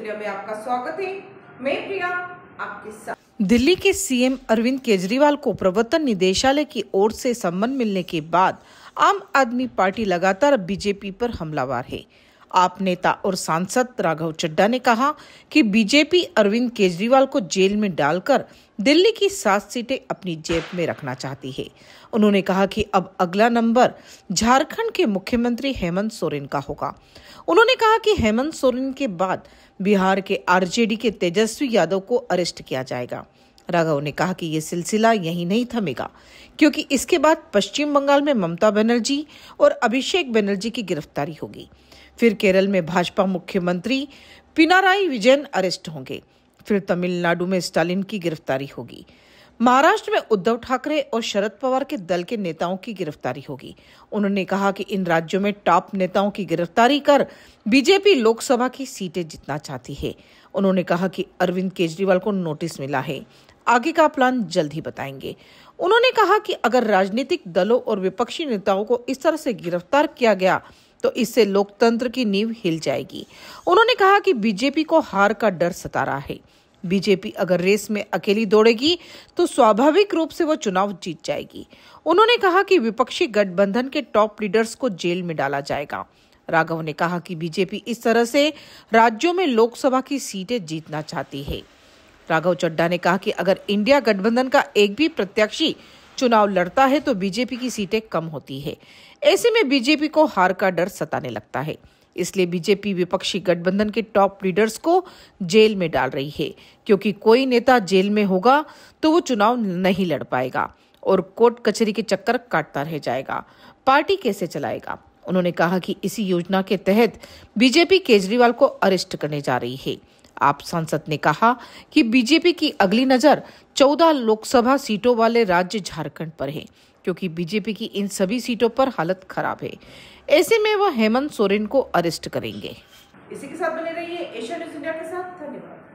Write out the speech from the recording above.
India में आपका स्वागत है मैं प्रिया आपके साथ दिल्ली के सीएम अरविंद केजरीवाल को प्रवर्तन निदेशालय की ओर से सम्मान मिलने के बाद आम आदमी पार्टी लगातार बीजेपी पर हमलावार है आप नेता और सांसद राघव चड्डा ने कहा कि बीजेपी अरविंद केजरीवाल को जेल में डालकर दिल्ली की सात सीटें अपनी जेब में रखना चाहती है उन्होंने कहा कि अब अगला नंबर झारखंड के मुख्यमंत्री हेमंत सोरेन का होगा उन्होंने कहा कि हेमंत सोरेन के बाद बिहार के आरजेडी के तेजस्वी यादव को अरेस्ट किया जाएगा राघव ने कहा कि ये सिलसिला यहीं नहीं थमेगा क्योंकि इसके बाद पश्चिम बंगाल में ममता बनर्जी और अभिषेक बनर्जी की गिरफ्तारी होगी फिर केरल में भाजपा मुख्यमंत्री पिनाराई विजयन अरेस्ट होंगे फिर तमिलनाडु में स्टालिन की गिरफ्तारी होगी महाराष्ट्र में उद्धव ठाकरे और शरद पवार के दल के नेताओं की गिरफ्तारी होगी उन्होंने कहा कि इन राज्यों में टॉप नेताओं की गिरफ्तारी कर बीजेपी लोकसभा की सीटें जीतना चाहती है उन्होंने कहा कि अरविंद केजरीवाल को नोटिस मिला है आगे का प्लान जल्द ही बताएंगे उन्होंने कहा कि अगर राजनीतिक दलों और विपक्षी नेताओं को इस तरह से गिरफ्तार किया गया तो इससे लोकतंत्र की नींव हिल जाएगी उन्होंने कहा कि बीजेपी को हार का डर सता रहा है बीजेपी अगर रेस में अकेली दौड़ेगी तो स्वाभाविक रूप से वो चुनाव जीत जाएगी उन्होंने कहा कि विपक्षी गठबंधन के टॉप लीडर्स को जेल में डाला जाएगा राघव ने कहा कि बीजेपी इस तरह से राज्यों में लोकसभा की सीटें जीतना चाहती है राघव चड्डा ने कहा कि अगर इंडिया गठबंधन का एक भी प्रत्याशी चुनाव लड़ता है तो बीजेपी की सीटें कम होती है ऐसे में बीजेपी को हार का डर सताने लगता है इसलिए बीजेपी विपक्षी गठबंधन के टॉप लीडर्स को जेल में डाल रही है क्योंकि कोई नेता जेल में होगा तो वो चुनाव नहीं लड़ पाएगा और कोर्ट कचहरी के चक्कर काटता रह जाएगा पार्टी कैसे चलाएगा उन्होंने कहा कि इसी योजना के तहत बीजेपी केजरीवाल को अरेस्ट करने जा रही है आप सांसद ने कहा कि बीजेपी की अगली नजर 14 लोकसभा सीटों वाले राज्य झारखंड पर है क्योंकि बीजेपी की इन सभी सीटों पर हालत खराब है ऐसे में वह हेमंत सोरेन को अरेस्ट करेंगे इसी के साथ बने रहिए एशिया न्यूज इंडिया के साथ धन्यवाद